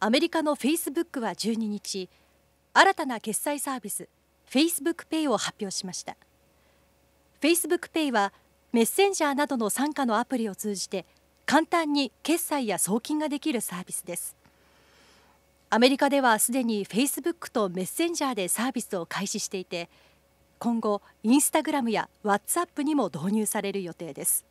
アメリカのフェイスブックは12日新たな決済サービス FacebookPay を発表しました FacebookPay はメッセンジャーなどの傘下のアプリを通じて簡単に決済や送金ができるサービスですアメリカではすでに Facebook とメッセンジャーでサービスを開始していて今後インスタグラムや WhatsApp にも導入される予定です